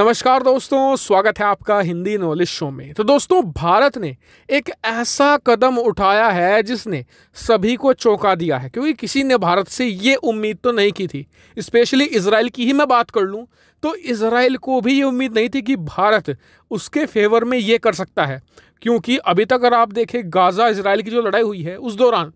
नमस्कार दोस्तों स्वागत है आपका हिंदी नॉलेज शो में तो दोस्तों भारत ने एक ऐसा कदम उठाया है जिसने सभी को चौंका दिया है क्योंकि किसी ने भारत से ये उम्मीद तो नहीं की थी स्पेशली इसराइल की ही मैं बात कर लूँ तो इसराइल को भी ये उम्मीद नहीं थी कि भारत उसके फेवर में ये कर सकता है क्योंकि अभी तक अगर आप देखें गाज़ा इसराइल की जो लड़ाई हुई है उस दौरान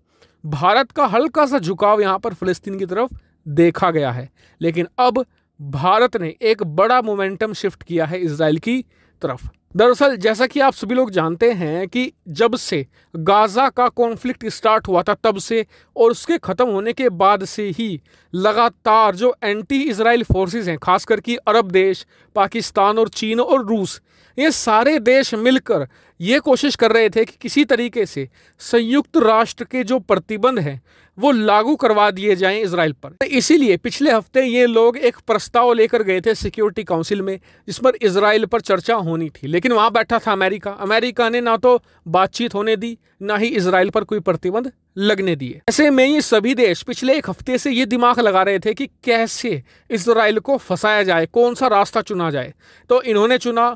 भारत का हल्का सा झुकाव यहाँ पर फ़लस्तीन की तरफ देखा गया है लेकिन अब भारत ने एक बड़ा मोमेंटम शिफ्ट किया है इसराइल की तरफ दरअसल जैसा कि आप सभी लोग जानते हैं कि जब से गाज़ा का कॉन्फ्लिक्ट स्टार्ट हुआ था तब से और उसके ख़त्म होने के बाद से ही लगातार जो एंटी इसराइल फोर्सेस हैं खास करके अरब देश पाकिस्तान और चीन और रूस ये सारे देश मिलकर ये कोशिश कर रहे थे कि किसी तरीके से संयुक्त राष्ट्र के जो प्रतिबंध हैं वो लागू करवा दिए जाएं इसराइल पर इसीलिए पिछले हफ्ते ये लोग एक प्रस्ताव लेकर गए थे सिक्योरिटी काउंसिल में जिस पर इसराइल पर चर्चा होनी थी लेकिन वहाँ बैठा था अमेरिका अमेरिका ने ना तो बातचीत होने दी ना ही इसराइल पर कोई प्रतिबंध लगने दिए ऐसे में ये सभी देश पिछले एक हफ्ते से ये दिमाग लगा रहे थे कि कैसे इसराइल को फंसाया जाए कौन सा रास्ता चुना जाए तो इन्होंने चुना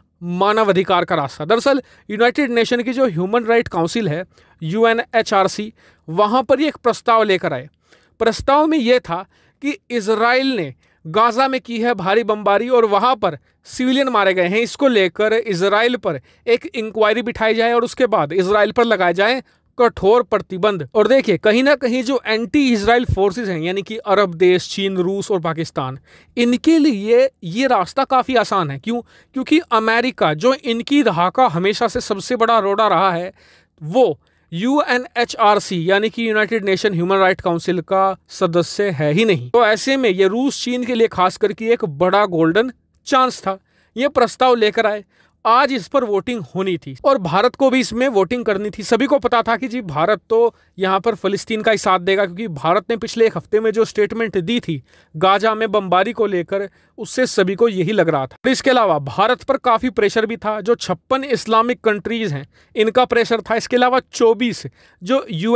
मानवाधिकार का रास्ता दरअसल यूनाइटेड नेशन की जो ह्यूमन राइट काउंसिल है U N H R C वहाँ पर ये एक प्रस्ताव लेकर आए प्रस्ताव में यह था कि इसराइल ने गाजा में की है भारी बमबारी और वहाँ पर सिविलियन मारे गए हैं इसको लेकर इसराइल पर एक इंक्वायरी बिठाई जाए और उसके बाद इसराइल पर लगाए जाए कठोर प्रतिबंध और देखिए कहीं ना कहीं जो एंटी इसराइल फोर्सेस हैं यानी कि अरब देश चीन रूस और पाकिस्तान इनके लिए ये रास्ता काफ़ी आसान है क्यों क्योंकि अमेरिका जो इनकी रहा का हमेशा से सबसे बड़ा रोड़ा रहा है वो U N H R C यानी कि United Nation Human right Council का सदस्य है ही नहीं तो ऐसे में ये रूस चीन के लिए खास करके एक बड़ा गोल्डन चांस था ये प्रस्ताव लेकर आए आज इस पर वोटिंग होनी थी और भारत को भी इसमें वोटिंग करनी थी सभी को पता था कि जी भारत तो यहाँ पर फलस्तीन का ही साथ देगा क्योंकि भारत ने पिछले एक हफ्ते में जो स्टेटमेंट दी थी गाजा में बमबारी को लेकर उससे सभी को यही लग रहा था इसके अलावा भारत पर काफ़ी प्रेशर भी था जो छप्पन इस्लामिक कंट्रीज़ हैं इनका प्रेशर था इसके अलावा चौबीस जो यू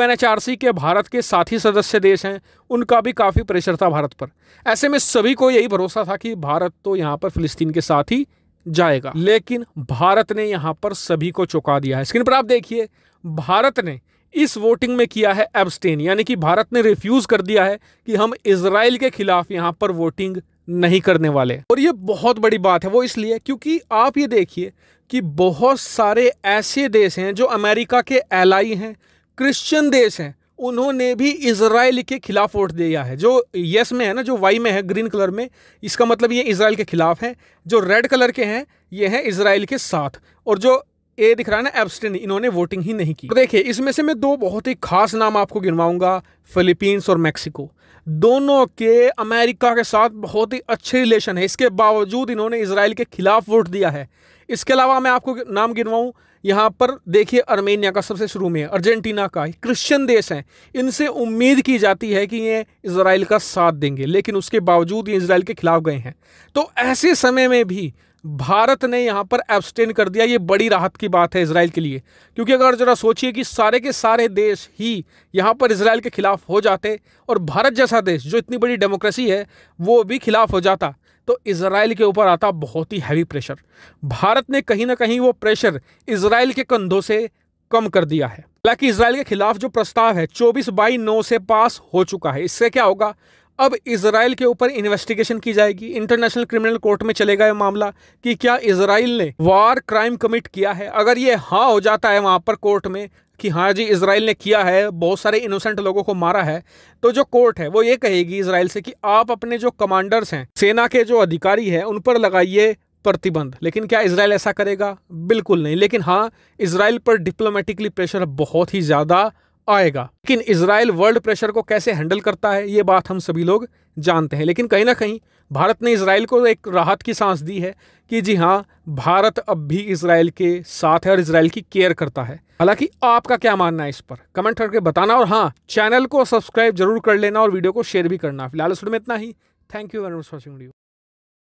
के भारत के साथी सदस्य देश हैं उनका भी काफ़ी प्रेशर था भारत पर ऐसे में सभी को यही भरोसा था कि भारत तो यहाँ पर फलिस्तीन के साथ ही जाएगा लेकिन भारत ने यहाँ पर सभी को चौंका दिया है स्क्रीन पर आप देखिए भारत ने इस वोटिंग में किया है एबस्टेन यानी कि भारत ने रिफ्यूज़ कर दिया है कि हम इसराइल के खिलाफ यहाँ पर वोटिंग नहीं करने वाले और ये बहुत बड़ी बात है वो इसलिए क्योंकि आप ये देखिए कि बहुत सारे ऐसे देश हैं जो अमेरिका के एलाई हैं क्रिश्चियन देश हैं उन्होंने भी इसराइल के खिलाफ वोट दिया है जो यस में है ना जो वाई में है ग्रीन कलर में इसका मतलब ये इसराइल के खिलाफ है जो रेड कलर के हैं ये हैं इसराइल के साथ और जो ए दिख रहा है ना एब्सटेंड इन्होंने वोटिंग ही नहीं की तो देखिए इसमें से मैं दो बहुत ही खास नाम आपको गिनवाऊंगा फिलीपींस और मैक्सिको दोनों के अमेरिका के साथ बहुत ही अच्छे रिलेशन है इसके बावजूद इन्होंने इसराइल के खिलाफ वोट दिया है इसके अलावा मैं आपको नाम गिनवाऊँ यहाँ पर देखिए अर्मेनिया का सबसे शुरू में अर्जेंटीना का क्रिश्चियन देश हैं इनसे उम्मीद की जाती है कि ये इसराइल का साथ देंगे लेकिन उसके बावजूद ये इसराइल के खिलाफ गए हैं तो ऐसे समय में भी भारत ने यहाँ पर एब्सटेन कर दिया ये बड़ी राहत की बात है इसराइल के लिए क्योंकि अगर ज़रा सोचिए कि सारे के सारे देश ही यहाँ पर इसराइल के ख़िलाफ़ हो जाते और भारत जैसा देश जो इतनी बड़ी डेमोक्रेसी है वो भी खिलाफ हो जाता तो इसराइल के ऊपर आता बहुत ही हैवी प्रेशर भारत ने कहीं ना कहीं वो प्रेशर इसराइल के कंधों से कम कर दिया है हालांकि इसराइल के खिलाफ जो प्रस्ताव है चौबीस बाई नौ से पास हो चुका है इससे क्या होगा अब इसराइल के ऊपर इन्वेस्टिगेशन की जाएगी इंटरनेशनल क्रिमिनल कोर्ट में चलेगा यह मामला कि क्या इसराइल ने वार क्राइम कमिट किया है अगर ये हाँ हो जाता है वहाँ पर कोर्ट में कि हाँ जी इसराइल ने किया है बहुत सारे इनोसेंट लोगों को मारा है तो जो कोर्ट है वो ये कहेगी इसराइल से कि आप अपने जो कमांडर्स हैं सेना के जो अधिकारी हैं उन पर लगाइए प्रतिबंध लेकिन क्या इसराइल ऐसा करेगा बिल्कुल नहीं लेकिन हाँ इसराइल पर डिप्लोमेटिकली प्रेशर बहुत ही ज़्यादा आएगा लेकिन इसराइल वर्ल्ड प्रेशर को कैसे हैंडल करता है ये बात हम सभी लोग जानते हैं लेकिन कहीं ना कहीं भारत ने इसराइल को एक राहत की सांस दी है कि जी हाँ भारत अब भी इसराइल के साथ है और इसराइल की केयर करता है हालांकि आपका क्या मानना है इस पर कमेंट करके बताना और हाँ चैनल को सब्सक्राइब जरूर कर लेना और वीडियो को शेयर भी करना फिलहाल इस में इतना ही thank you very much watching video